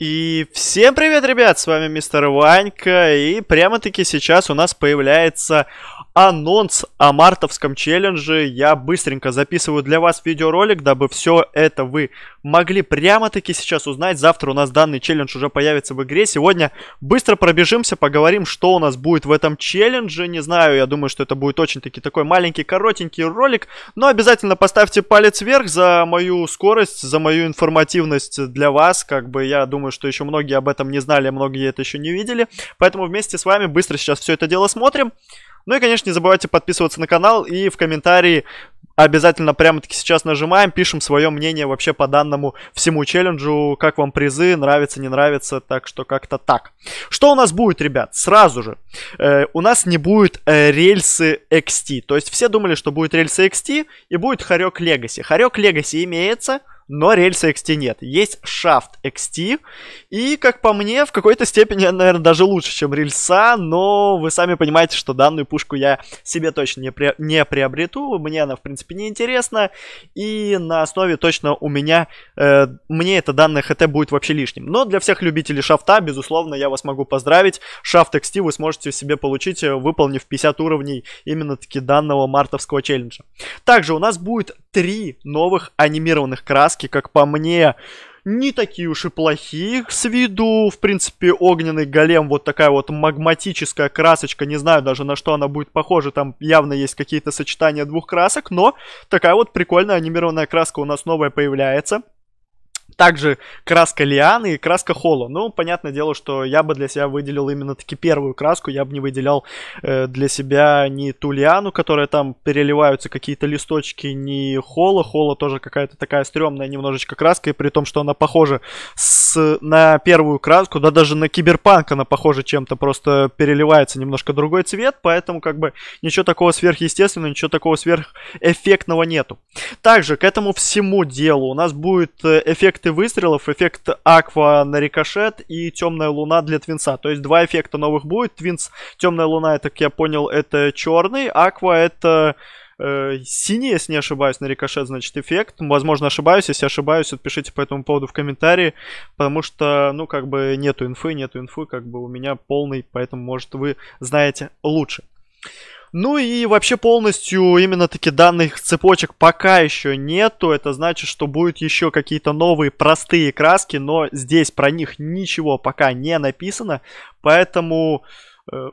И всем привет, ребят, с вами мистер Ванька, и прямо-таки сейчас у нас появляется анонс о мартовском челлендже. Я быстренько записываю для вас видеоролик, дабы все это вы могли прямо-таки сейчас узнать. Завтра у нас данный челлендж уже появится в игре. Сегодня быстро пробежимся, поговорим, что у нас будет в этом челлендже. Не знаю, я думаю, что это будет очень-таки такой маленький, коротенький ролик. Но обязательно поставьте палец вверх за мою скорость, за мою информативность для вас. Как бы я думаю, что еще многие об этом не знали, многие это еще не видели. Поэтому вместе с вами быстро сейчас все это дело смотрим. Ну и, конечно, не забывайте подписываться на канал и в комментарии обязательно прямо-таки сейчас нажимаем, пишем свое мнение вообще по данному всему челленджу, как вам призы, нравится, не нравится, так что как-то так. Что у нас будет, ребят, сразу же? Э, у нас не будет э, рельсы XT, то есть все думали, что будет рельсы XT и будет Харек Легаси. Харек Легаси имеется, но рельса XT нет. Есть шафт XT, и, как по мне, в какой-то степени, наверное, даже лучше, чем рельса, но вы сами понимаете, что данную пушку я себе точно не, при... не приобрету, мне она, в принципе, не интересна, и на основе точно у меня, э, мне это данное ХТ будет вообще лишним. Но для всех любителей шафта, безусловно, я вас могу поздравить, шафт XT вы сможете себе получить, э, выполнив 50 уровней именно-таки данного мартовского челленджа. Также у нас будет три новых анимированных крас Маски, как по мне, не такие уж и плохие с виду. В принципе, огненный голем, вот такая вот магматическая красочка. Не знаю даже, на что она будет похожа. Там явно есть какие-то сочетания двух красок. Но такая вот прикольная анимированная краска у нас новая появляется. Также краска Лианы и краска Холла. Ну, понятное дело, что я бы для себя выделил именно таки первую краску. Я бы не выделял э, для себя ни ту Лиану, которая там переливаются какие-то листочки, ни Холла. Холла тоже какая-то такая стрёмная немножечко краска, и при том, что она похожа с, на первую краску, да даже на Киберпанк она похожа чем-то, просто переливается немножко другой цвет, поэтому как бы ничего такого сверхъестественного, ничего такого сверхэффектного нету. Также к этому всему делу у нас будет э, эффект эффекты выстрелов, эффект Аква на рикошет и Темная Луна для Твинса. То есть два эффекта новых будет. Твинс, Темная Луна, так я понял, это черный, Аква это э, синий, если не ошибаюсь, на рикошет, значит, эффект. Возможно, ошибаюсь. Если ошибаюсь, отпишите по этому поводу в комментарии, потому что, ну, как бы нету инфы, нету инфы, как бы у меня полный, поэтому, может, вы знаете лучше. Ну и вообще полностью именно таки данных цепочек пока еще нету. Это значит, что будут еще какие-то новые простые краски, но здесь про них ничего пока не написано. Поэтому э,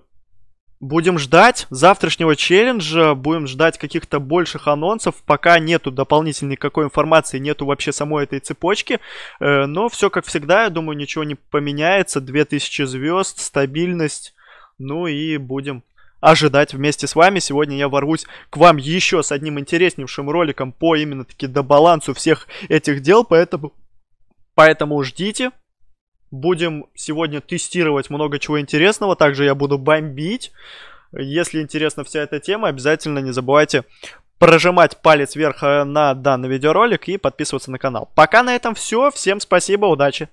будем ждать завтрашнего челленджа, будем ждать каких-то больших анонсов. Пока нету дополнительной какой информации, нету вообще самой этой цепочки. Э, но все как всегда, я думаю, ничего не поменяется. 2000 звезд, стабильность. Ну и будем ожидать вместе с вами. Сегодня я ворвусь к вам еще с одним интереснейшим роликом по именно таки до балансу всех этих дел, поэтому, поэтому ждите. Будем сегодня тестировать много чего интересного, также я буду бомбить. Если интересна вся эта тема, обязательно не забывайте прожимать палец вверх э, на данный видеоролик и подписываться на канал. Пока на этом все, всем спасибо, удачи!